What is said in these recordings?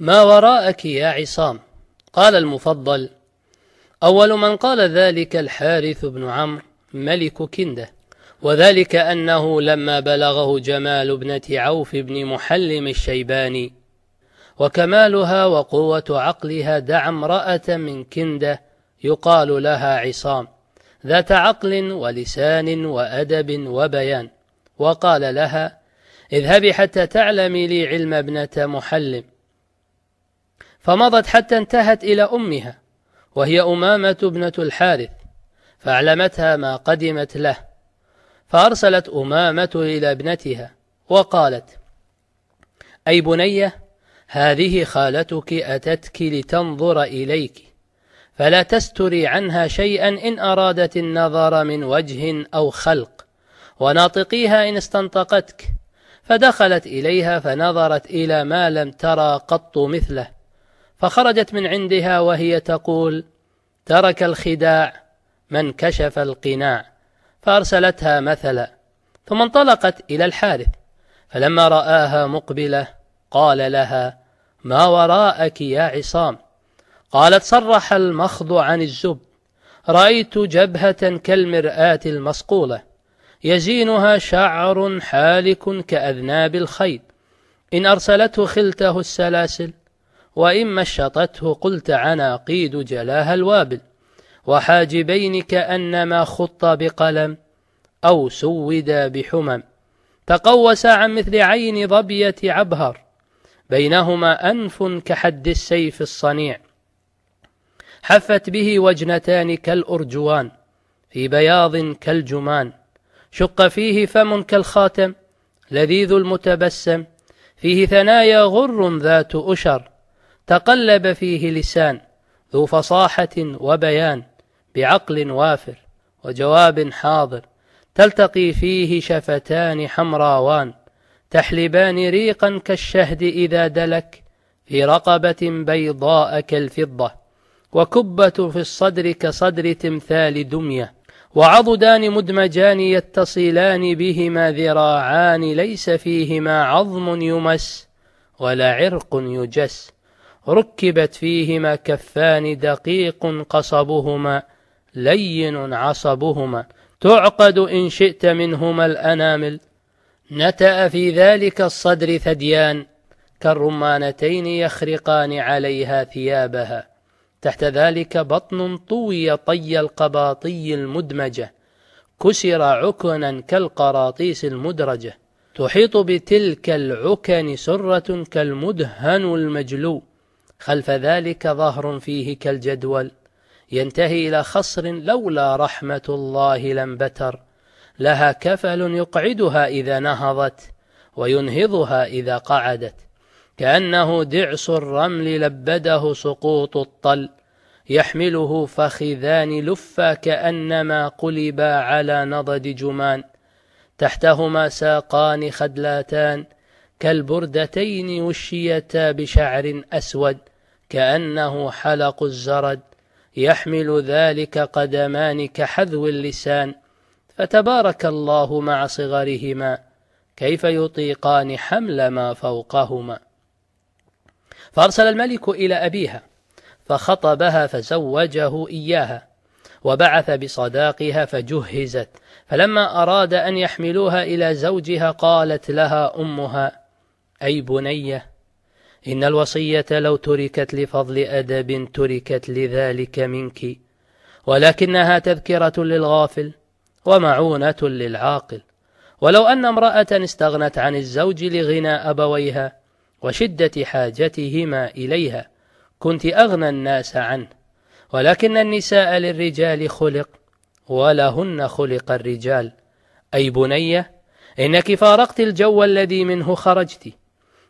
ما وراءك يا عصام قال المفضل أول من قال ذلك الحارث بن عمرو ملك كنده وذلك أنه لما بلغه جمال ابنة عوف بن محلم الشيباني وكمالها وقوة عقلها دعا امرأة من كندة يقال لها عصام ذات عقل ولسان وأدب وبيان وقال لها اذهبي حتى تعلمي لي علم ابنة محلم فمضت حتى انتهت إلى أمها وهي أمامة ابنة الحارث فأعلمتها ما قدمت له فأرسلت أمامة إلى ابنتها وقالت أي بنية هذه خالتك أتتك لتنظر إليك فلا تستري عنها شيئا إن أرادت النظر من وجه أو خلق وناطقيها إن استنطقتك فدخلت إليها فنظرت إلى ما لم ترى قط مثله فخرجت من عندها وهي تقول ترك الخداع من كشف القناع فأرسلتها مثلا ثم انطلقت إلى الحارث فلما رآها مقبلة قال لها ما وراءك يا عصام قالت صرح المخض عن الزب رأيت جبهة كالمرآة المصقولة يزينها شعر حالك كأذناب الخيل إن أرسلته خلته السلاسل وإن مشطته قلت عناقيد جلاها الوابل وحاجبين كأنما خط بقلم أو سودا بحمم تقوس عن مثل عين ظبية عبهر بينهما أنف كحد السيف الصنيع حفت به وجنتان كالأرجوان في بياض كالجمان شق فيه فم كالخاتم لذيذ المتبسم فيه ثنايا غر ذات أشر تقلب فيه لسان ذو فصاحة وبيان بعقل وافر وجواب حاضر تلتقي فيه شفتان حمراوان تحلبان ريقا كالشهد إذا دلك في رقبة بيضاء كالفضة وكبة في الصدر كصدر تمثال دمية وعضدان مدمجان يتصلان بهما ذراعان ليس فيهما عظم يمس ولا عرق يجس ركبت فيهما كفان دقيق قصبهما لين عصبهما تعقد إن شئت منهما الأنامل نتأ في ذلك الصدر ثديان كالرمانتين يخرقان عليها ثيابها تحت ذلك بطن طوي طي القباطي المدمجة كسر عكنا كالقراطيس المدرجة تحيط بتلك العكن سرة كالمدهن المجلو خلف ذلك ظهر فيه كالجدول ينتهي إلى خصر لولا رحمة الله لانبتر لها كفل يقعدها إذا نهضت وينهضها إذا قعدت كأنه دعس الرمل لبده سقوط الطل يحمله فخذان لفا كأنما قلبا على نضد جمان تحتهما ساقان خدلاتان كالبردتين وشيتا بشعر أسود كأنه حلق الزرد يحمل ذلك قدمان كحذو اللسان فتبارك الله مع صغرهما كيف يطيقان حمل ما فوقهما فأرسل الملك إلى أبيها فخطبها فزوجه إياها وبعث بصداقها فجهزت فلما أراد أن يحملوها إلى زوجها قالت لها أمها أي بنية إن الوصية لو تركت لفضل أدب تركت لذلك منك ولكنها تذكرة للغافل ومعونة للعاقل ولو أن امرأة استغنت عن الزوج لغنى أبويها وشدة حاجتهما إليها كنت أغنى الناس عنه ولكن النساء للرجال خلق ولهن خلق الرجال أي بنية إنك فارقت الجو الذي منه خرجت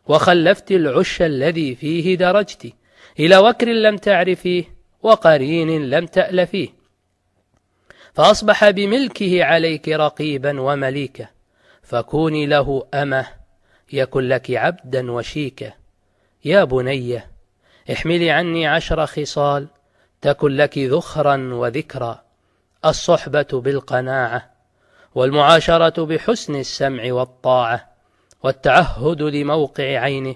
وخلفت العش الذي فيه درجت إلى وكر لم تعرفيه وقرين لم تألفيه فأصبح بملكه عليك رقيبا ومليكا فكوني له أمه يكن لك عبدا وشيكا يا بني احملي عني عشر خصال تكن لك ذخرا وذكرا الصحبة بالقناعة والمعاشرة بحسن السمع والطاعة والتعهد لموقع عينه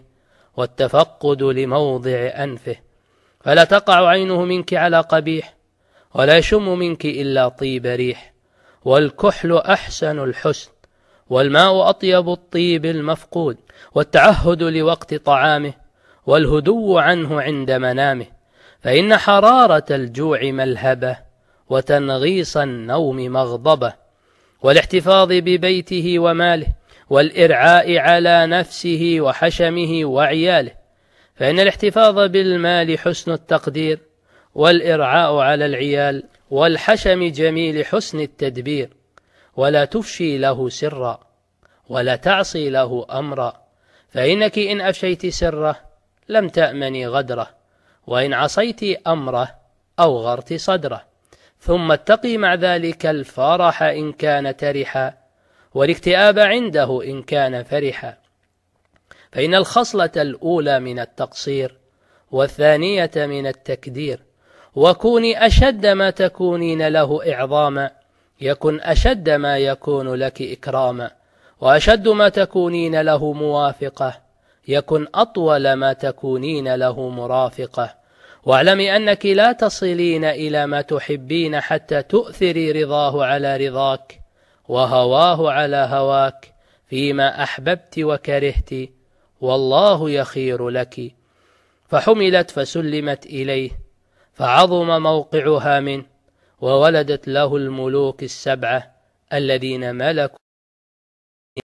والتفقد لموضع أنفه فلا تقع عينه منك على قبيح ولا يشم منك إلا طيب ريح والكحل أحسن الحسن والماء أطيب الطيب المفقود والتعهد لوقت طعامه والهدو عنه عند منامه فإن حرارة الجوع ملهبة وتنغيص النوم مغضبة والاحتفاظ ببيته وماله والإرعاء على نفسه وحشمه وعياله فإن الاحتفاظ بالمال حسن التقدير والإرعاء على العيال والحشم جميل حسن التدبير ولا تفشي له سرا ولا تعصي له أمرا فإنك إن أفشيت سره لم تأمني غدره وإن عصيت أمره أوغرت صدره ثم اتقي مع ذلك الفرح إن كان ترحا والاكتئاب عنده إن كان فرحا فإن الخصلة الأولى من التقصير والثانية من التكدير وكوني أشد ما تكونين له إعظاما يكن أشد ما يكون لك إكراما وأشد ما تكونين له موافقة يكن أطول ما تكونين له مرافقة واعلمي أنك لا تصلين إلى ما تحبين حتى تؤثري رضاه على رضاك وهواه على هواك فيما أحببت وكرهت والله يخير لك فحملت فسلمت إليه فعظم موقعها منه وولدت له الملوك السبعة الذين ملكوا